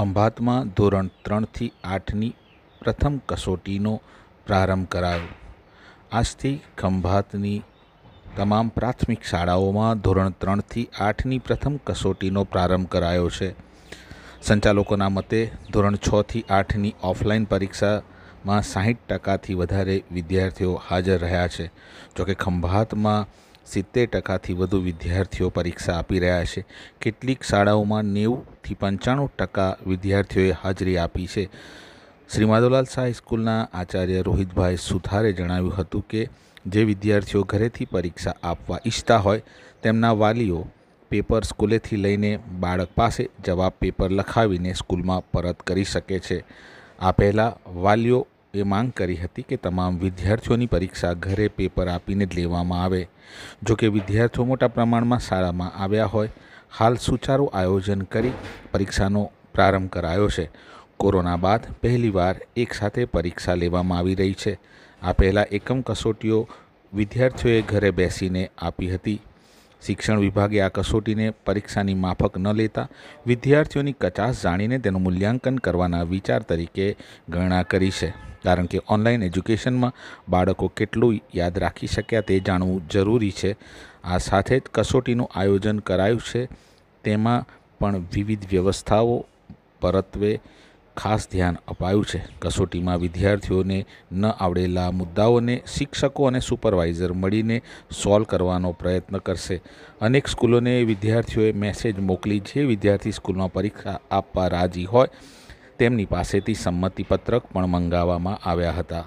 ખંભાતમાં ધોરણ ત્રણથી આઠની પ્રથમ કસોટીનો પ્રારંભ કરાયો આજથી ખંભાતની તમામ પ્રાથમિક શાળાઓમાં ધોરણ ત્રણથી આઠની પ્રથમ કસોટીનો પ્રારંભ કરાયો છે સંચાલકોના મતે ધોરણ છથી આઠની ઓફલાઈન પરીક્ષામાં માં સાહીઠ ટકાથી વધારે વિદ્યાર્થીઓ હાજર રહ્યા છે જોકે ખંભાતમાં સિત્તેર ટકાથી વધુ વિદ્યાર્થીઓ પરીક્ષા આપી રહ્યા છે કેટલીક શાળાઓમાં નેવુંથી પંચાણું ટકા વિદ્યાર્થીઓએ હાજરી આપી છે શ્રી માધવલાલ શાહ સ્કૂલના આચાર્ય રોહિતભાઈ સુથારે જણાવ્યું હતું કે જે વિદ્યાર્થીઓ ઘરેથી પરીક્ષા આપવા ઈચ્છતા હોય તેમના વાલીઓ પેપર સ્કૂલેથી લઈને બાળક પાસે જવાબ પેપર લખાવીને સ્કૂલમાં પરત કરી શકે છે આ પહેલાં વાલીઓ એ માંગ કરી હતી કે તમામ વિદ્યાર્થીઓની પરીક્ષા ઘરે પેપર આપીને જ લેવામાં આવે જો કે વિદ્યાર્થીઓ મોટા પ્રમાણમાં શાળામાં આવ્યા હોય હાલ સુચારુ આયોજન કરી પરીક્ષાનો પ્રારંભ કરાયો છે કોરોના બાદ પહેલીવાર એકસાથે પરીક્ષા લેવામાં આવી રહી છે આ પહેલાં એકમ કસોટીઓ વિદ્યાર્થીઓએ ઘરે બેસીને આપી હતી શિક્ષણ વિભાગે આ કસોટીને પરીક્ષાની માફક ન લેતા વિદ્યાર્થીઓની કચાશ જાણીને તેનું મૂલ્યાંકન કરવાના વિચાર તરીકે ગણના કરી છે કારણ કે ઓનલાઈન એજ્યુકેશનમાં બાળકો કેટલું યાદ રાખી શક્યા તે જાણવું જરૂરી છે આ સાથે જ કસોટીનું આયોજન કરાયું છે તેમાં પણ વિવિધ વ્યવસ્થાઓ પરત્વે ખાસ ધ્યાન અપાયું છે કસોટીમાં વિદ્યાર્થીઓને ન આવડેલા મુદ્દાઓને શિક્ષકો અને સુપરવાઇઝર મળીને સોલ્વ કરવાનો પ્રયત્ન કરશે અનેક સ્કૂલોને વિદ્યાર્થીઓએ મેસેજ મોકલી જે વિદ્યાર્થી સ્કૂલમાં પરીક્ષા આપવા રાજી હોય તેમની પાસેથી સંમતિપત્રક પણ મંગાવવામાં આવ્યા હતા